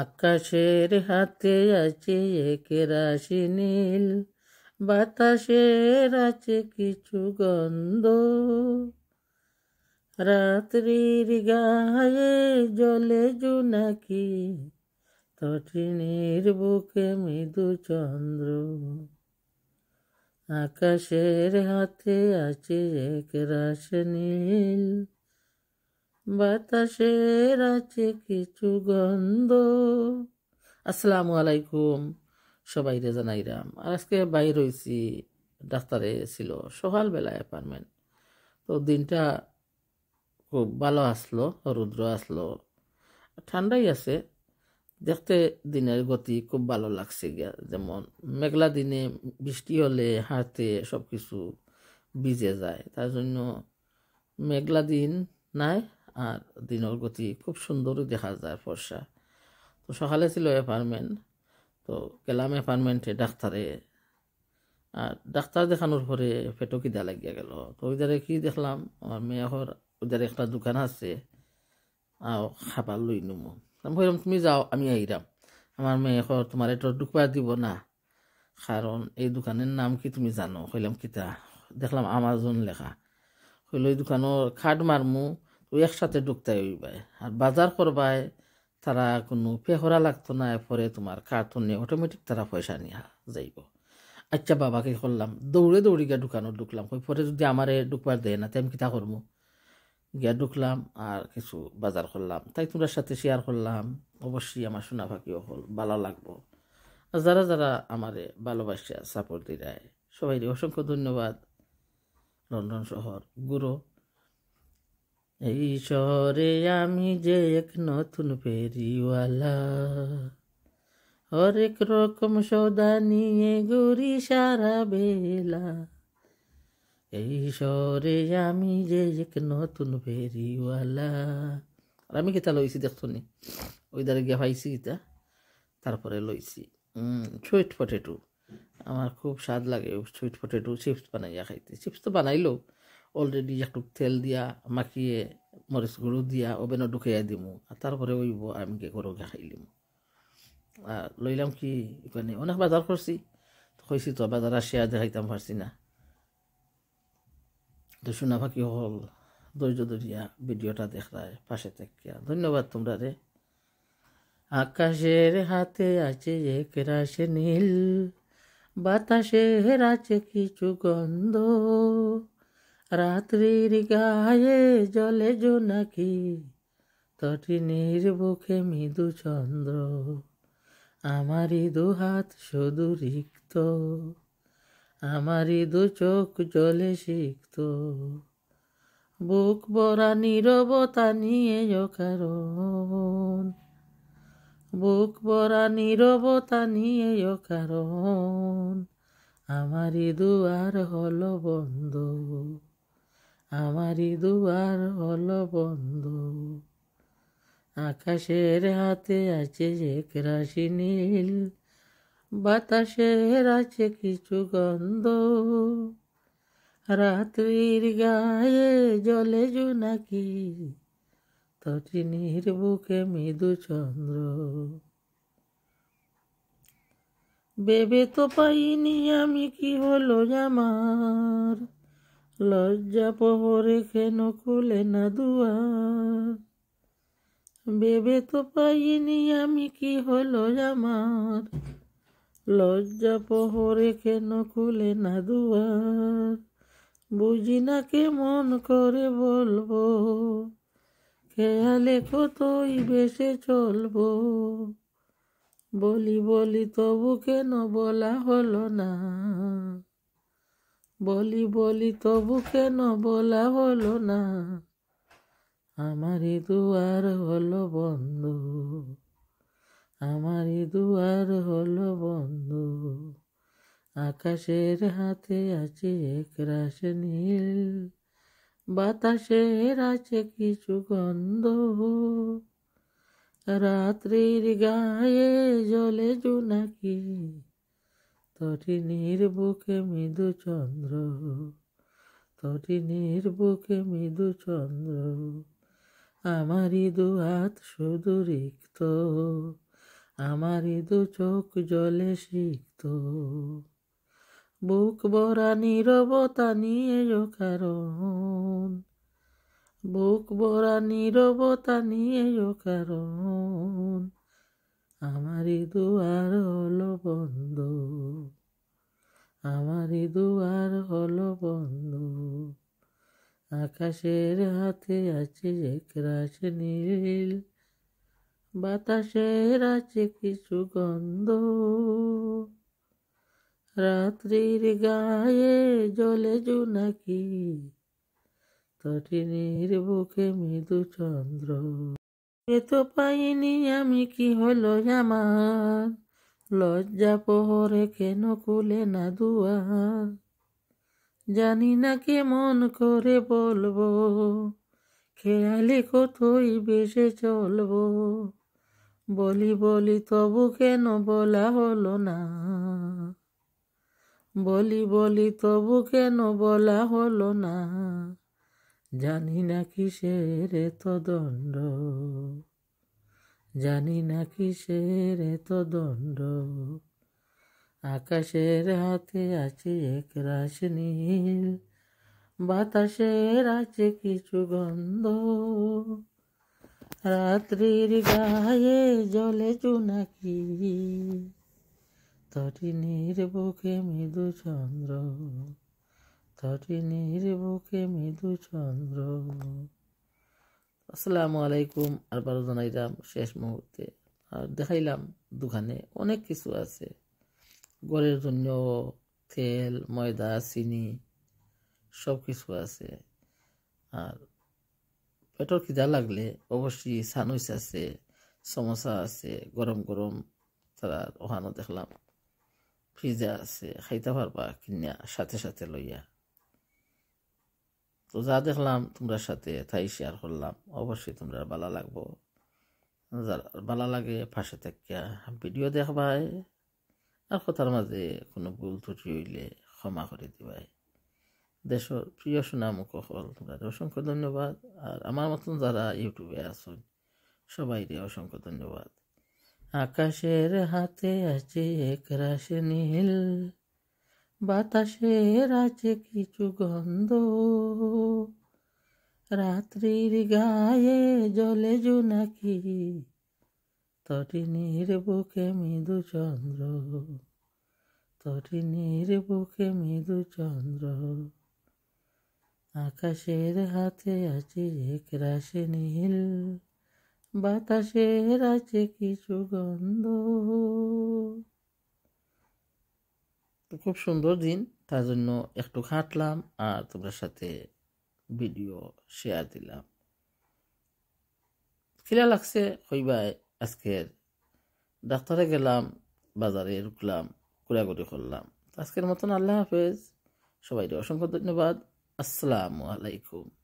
আকাশের হাতে আছে এক রাশি নীল বাতাসের আছে কিছু গন্ধ রাত্রির গায়ে জলে জুনাকি তটিনীর বুকে মৃদু চন্দ্র আকাশের হাতে আছে এক রাশ নীল বাতাসের আছে কিছু গন্ধ আসসালামু আলাইকুম সবাই রে জানাইরাম আর আজকে বাইর হয়েছি ডাক্তারে ছিল সকালবেলা অ্যাপার্টমেন্ট তো দিনটা খুব ভালো আসলো রুদ্র আসলো ঠান্ডাই আছে দেখতে দিনের গতি খুব ভালো লাগছে গিয়া যেমন মেঘলা দিনে বৃষ্টি হলে হাঁটতে সব কিছু ভিজে যায় তার জন্য মেঘলা দিন নাই আর দিনের গতি খুব সুন্দরই দেখা যায় ফর্সা তো সকালে ছিল অ্যাপার্টমেন্ট তো গেলাম অ্যাপার্টমেন্টে ডাক্তারে আর ডাক্তার দেখানোর পরে পেটো কিদা লাগিয়া গেল তো ওইদারে কি দেখলাম আমার মেয়ের ওইদারে একটা দোকান আছে আও খাবার লই নমো আমি বললাম তুমি যাও আমি আইরাম আমার মেয়ে তোমার এটো ঢুকবার দিব না কারণ এই দোকানের নাম কি তুমি জানো কইলাম কিতা দেখলাম আমাজন লেখা কইল এই দোকানের খাট মারমু ওই একসাথে ঢুকতে হইবাই আর বাজার করবায় তারা কোনো ফেহরা লাগতো না পরে তোমার নিয়ে অটোমেটিক তারা পয়সা নিয়া যাইব আচ্ছা বাবাকে করলাম দৌড়ে দৌড়ে গিয়ে ঢুকানো ঢুকলাম ওই পরে যদি আমারে ঢুকবার দেয় না তাই আমি কিতা করবো গিয়া ঢুকলাম আর কিছু বাজার করলাম তাই তোমার সাথে শেয়ার করলাম অবশ্যই আমার সোনা ফাঁকিও হল ভালো লাগবো আর যারা যারা আমারে ভালোবাসিয়া সাপোর্ট দিরায় সবাই অসংখ্য ধন্যবাদ লন্ডন শহর গুরু এই শহরে আমি যে এক নতুন ফেরিওয়ালা হরেক রকম সৌদা নিয়ে ঘুরি সারা বেলা এই শহরে আমি যে এক নতুন ফেরিওয়ালা আর আমি কেতা লইছি দেখতনি ওই দারে গিয়ে পাইছি গীতা তারপরে লইছি সুইট পটেটো আমার খুব স্বাদ লাগে সুইট পটেটো চিপস বানাইয়া খাইতে চিপস তো বানাইলেও অলরেডি একটু তেল দিয়া মাখিয়ে মরিচ গুঁড়ো দিয়া ওভেনও ঢুকাইয়া দিমু আর তারপরে ওইব আমি কে করো খাইলিম আর লইলাম কি এখানে অনেক বাজার করছি তো কইছি তো বাজার আসিয়া দেখাইতাম পারছি না তো শোনা ফাঁকি হল ধৈর্য ধরিয়া ভিডিওটা দেখায় পাশে থাকিয়া ধন্যবাদ তোমরা রে আকাশের হাতে আছে এক রাশে নীল বাতাসের আছে কিছু গন্ধ রাত্রির গায়ে জলে নাকি তটিনীর বুকে মৃদু চন্দ্র আমারই দুহাত শুধু রিক্ত আমারই দু চোখ জলে শিখত বুক বরা নিরবতা নিয়ে কারণ বুক বরা নিরবতা নিয়ে কারণ আমারই দুয়ার হলো বন্ধ আমারই দুয়ার হলো বন্ধ আকাশের হাতে আছে যে রাশি নীল বাতাসের আছে কিছু গন্ধ রাত্রির গায়ে জলে নাকি তটিনীর বুকে মৃদু চন্দ্র বেবে তো পাইনি আমি কি হলো জামার লজ্জা পহরে কেন খুলে না দুয়ার বেবে তো পাইনি আমি কি হলো আমার লজ্জা পহরে কেন খুলে না দুয়ার বুঝি না কেমন করে বলবো খেয়ালে কতই বেশে চলবো বলি বলি তবু কেন বলা হলো না বলি বলি তবু কেন বলা হলো না আমারই দুয়ার হলো বন্ধ আমারই দুয়ার হলো বন্ধ আকাশের হাতে আছে একরাশ নীল বাতাসের আছে কিছু গন্ধ রাত্রির গায়ে জলে জুনাকি তটি বুকে মৃদু চন্দ্র তটিনীর বুকে মৃদু চন্দ্র আমারি দু হাত শুধু রিক্ত আমারই দু চোখ জলে শিক্ত বুক বরা নীরবতা নিয়ে কারণ বুক বরা নীরবতা নিয়ে কারণ দু দুয়ার হলো বন্ধ আমারই দুয়ার হলো বন্ধু আকাশের হাতে আছে একরাশ নীল বাতাসের আছে কিছু গন্ধ রাত্রির গায়ে জলে নাকি তটিনীর বুকে মৃদু চন্দ্র এত পাইনি আমি কি হলো আমার লজ্জা পহরে কেন কুলে না দুয়ার জানি না কেমন করে বলবো খেয়ালে কোথায় বেশে চলবো বলি বলি তবু কেন বলা হলো না বলি বলি তবু কেন বলা হলো না জানি না কিসের তদণ্ড দণ্ড জানি না কিসের এত দণ্ড আকাশের হাতে আছে এক রাশনি নীল বাতাসের আছে কিছু গন্ধ রাত্রির গায়ে জলে চুনাকি তটিনীর বুকে মৃদু চন্দ্র তটিনীর বুকে মৃদু চন্দ্র আসসালামু আলাইকুম আরবার জানাইলাম শেষ মুহূর্তে আর দেখাইলাম দোকানে অনেক কিছু আছে গড়ের জন্য তেল ময়দা চিনি সব কিছু আছে আর পেটর খিদা লাগলে অবশ্যই সানুইস আছে সমোসা আছে গরম গরম তারা ওখানো দেখলাম ফ্রিজে আছে খাইতে পারবা কিনা সাথে সাথে লইয়া তো যা দেখলাম তোমরা সাথে তাই শেয়ার করলাম অবশ্যই তোমরা ভালো লাগবো যারা ভালো লাগে পাশে থেকে ভিডিও দেখবাই আর কথার মাঝে কোনো ভুল ত্রুটি হইলে ক্ষমা করে দিবাই দেশের প্রিয় সুনাম হল তোমাদের অসংখ্য ধন্যবাদ আর আমার মতন যারা ইউটিউবে সবাই সবাইরে অসংখ্য ধন্যবাদ আকাশের হাতে আছে এক রাশে নীল বাতাসের আছে কিছু গন্ধ রাত্রির গায়ে জলে তটি তটিনীর বুকে মৃদু চন্দ্র তটিনীর বুকে মৃদু চন্দ্র আকাশের হাতে আছে এক রাশে নীল বাতাসের আছে কিছু গন্ধ খুব সুন্দর দিন তার জন্য একটু খাটলাম আর তোমার সাথে ভিডিও শেয়ার দিলাম খিলা লাগছে কইবাই আজকের ডাক্তারে গেলাম বাজারে ঢুকলাম ঘোরাঘুরি করলাম আজকের মতন আল্লাহ হাফেজ সবাই অসংখ্য ধন্যবাদ আসসালামু আলাইকুম